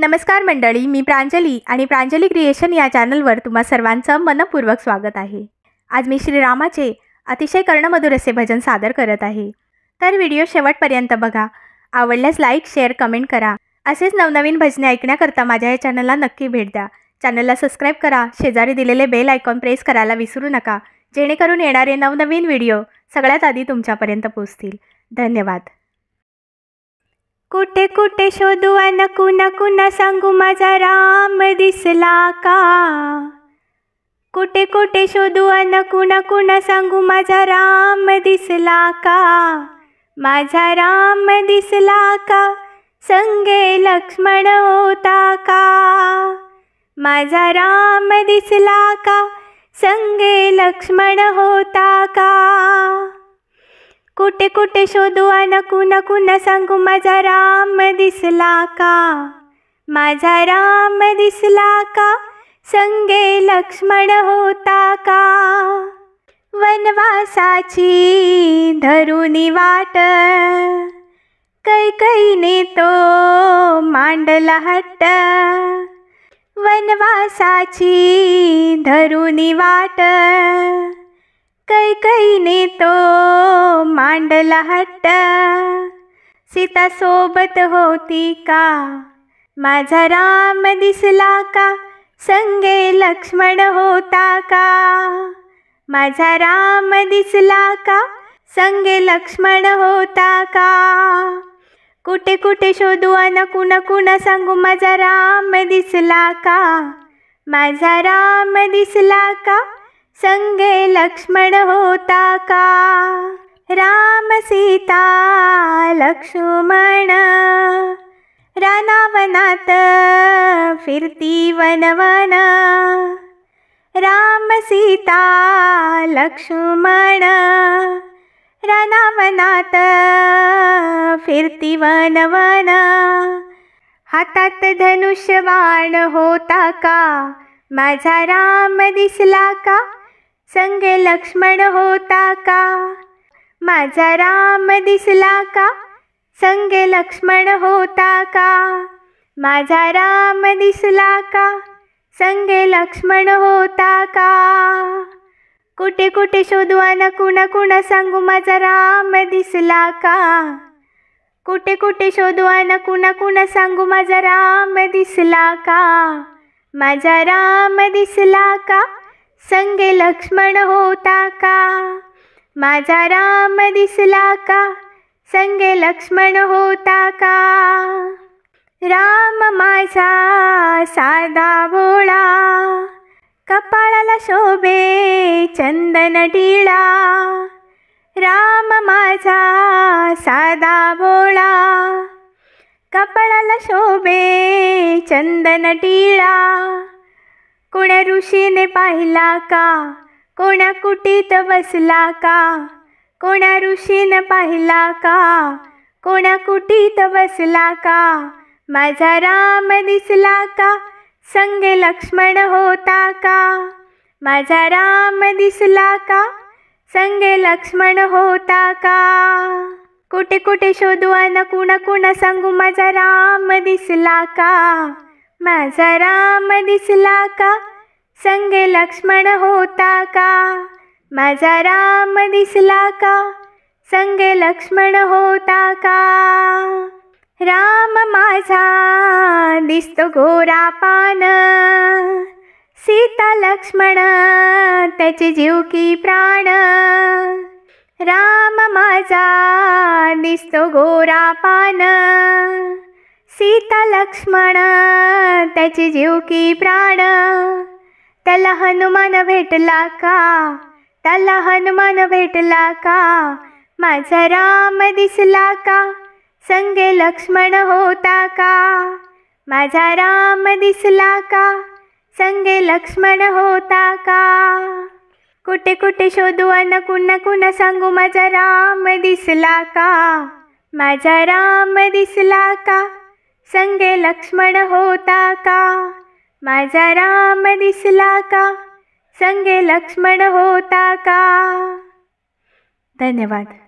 नमस्कार मंडळी मी प्रांजली आणि प्रांजली क्रिएशन या चॅनलवर तुम्हा सर्वांचं मनपूर्वक स्वागत आहे आज मी श्रीरामाचे अतिशय कर्णमधुर असे भजन सादर करत आहे तर व्हिडिओ शेवटपर्यंत बघा आवडल्यास लाईक शेअर कमेंट करा असेच नवनवीन भजने ऐकण्याकरता माझ्या या चॅनलला नक्की भेट द्या चॅनलला सबस्क्राईब करा शेजारी दिलेले बेल आयकॉन प्रेस करायला विसरू नका जेणेकरून येणारे नवनवीन व्हिडिओ सगळ्यात आधी तुमच्यापर्यंत पोचतील धन्यवाद कुठे कुठे शोधू अन कुणा कुणा सांगू माझा राम दिसला का कुठे कुठे शोधू अन कुणा कुणा सांगू माझा राम दिसला का माझा राम दिसला का संगे लक्ष्मण होता का माझा राम दिसला का संगे लक्ष्मण होता का कुठे कुठे शोधू नकू कुणा कुणा सांगू माझा राम दिसला का माझा राम दिसला का संगे लक्ष्मण होता का वनवासाची धरुनी वाट ने तो मांडला हट्ट वनवासाची धरुनी वाट ने तो मांडला हट्ट सीता सोबत होती का माझा राम दिसला का संगे लक्ष्मण होता का माझा राम दिसला का संगे लक्ष्मण होता का कुठे कुठे शोधू अन कुणा कुणा सांगू माझा राम दिसला का माझा राम दिसला का संगे लक्ष्मण होता का राम सीता लक्ष्मण रानावनात फिरती वनवन राम सीता लक्ष्मण रानावनात फिरती वनवन हातात धनुष्य बाण होता का माझा राम दिसला का संगे लक्ष्मण होता का माझा राम दिसला का संगे लक्ष्मण होता का माझा राम दिसला का संगे लक्ष्मण होता का कुठे कुठे शोधू न कुणा कुणा सांगू माझा राम दिसला का कुठे कुठे शोधू न कुणा कुणा सांगू माझा राम दिसला का माझा राम दिसला का संगे लक्ष्मण होता का माझा राम दिसला का संगे लक्ष्मण होता का राम माझा साधा बोळा कपाळाला शोभे चंदन टिळा राम माझा साधा बोळा कपाळाला शोभे चंदन टिळा कोणा ऋषीने पाहिला का कोणा कुटीत बसला का कोणा ऋषीने पाहिला का कोणा कुटीत बसला का माझा राम दिसला का संगे लक्ष्मण होता का माझा राम दिसला का संगे लक्ष्मण होता का कुठे कुठे शोधू आणि कुणा कुणा सांगू माझा राम दिसला का माझा राम दिसला का संगे लक्ष्मण होता का माझा राम दिसला का संगे लक्ष्मण होता का राम माझा दिसतो गोरा पान सीता लक्ष्मण त्याचे जीव की प्राण राम माझा दिसतो गोरा पान सीता लक्ष्मण त्याची जीव प्राण त्याला हनुमान भेटला का त्याला हनुमान भेटला का माझा राम दिसला का संगे लक्ष्मण होता का माझा राम दिसला का संगे लक्ष्मण होता का कुठे कुठे शोधू अन कुणा कुणा सांगू माझा राम दिसला का माझा राम दिसला का संगे लक्ष्मण होता का माझा राम दिसला का संगे लक्ष्मण होता का धन्यवाद